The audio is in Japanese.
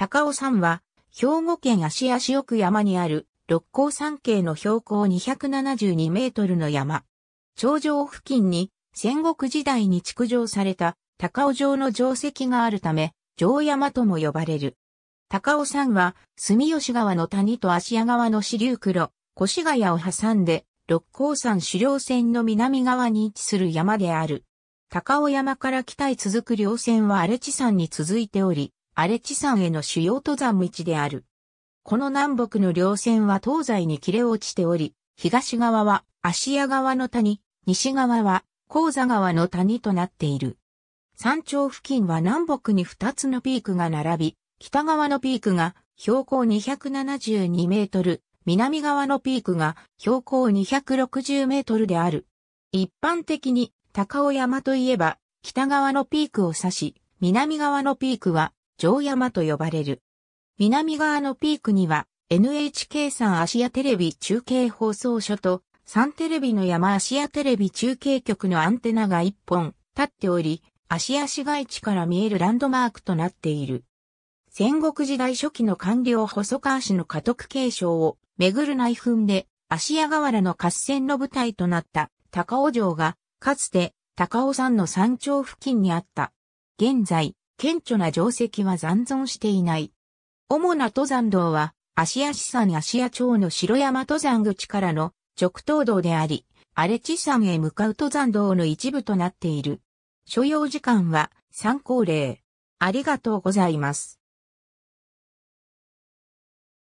高尾山は、兵庫県足屋市奥山にある、六甲山系の標高272メートルの山。頂上付近に、戦国時代に築城された、高尾城の城跡があるため、城山とも呼ばれる。高尾山は、住吉川の谷と芦屋川の支流黒、越谷を挟んで、六甲山狩猟線の南側に位置する山である。高尾山から北へ続く稜線は荒地山に続いており、荒地山への主要登山道である。この南北の稜線は東西に切れ落ちており、東側は芦屋川の谷、西側は高座川の谷となっている。山頂付近は南北に2つのピークが並び、北側のピークが標高272メートル、南側のピークが標高260メートルである。一般的に高尾山といえば、北側のピークを指し、南側のピークは城山と呼ばれる。南側のピークには NHK んアシアテレビ中継放送所とサンテレビの山アシアテレビ中継局のアンテナが一本立っており、芦屋市街地から見えるランドマークとなっている。戦国時代初期の官僚細川氏の家督継承をめぐる内紛で芦屋河原の合戦の舞台となった高尾城がかつて高尾山の山頂付近にあった。現在、顕著な定石は残存していない。主な登山道は、芦屋市山芦屋町の城山登山口からの直東道であり、荒地山へ向かう登山道の一部となっている。所要時間は参考例。ありがとうございます。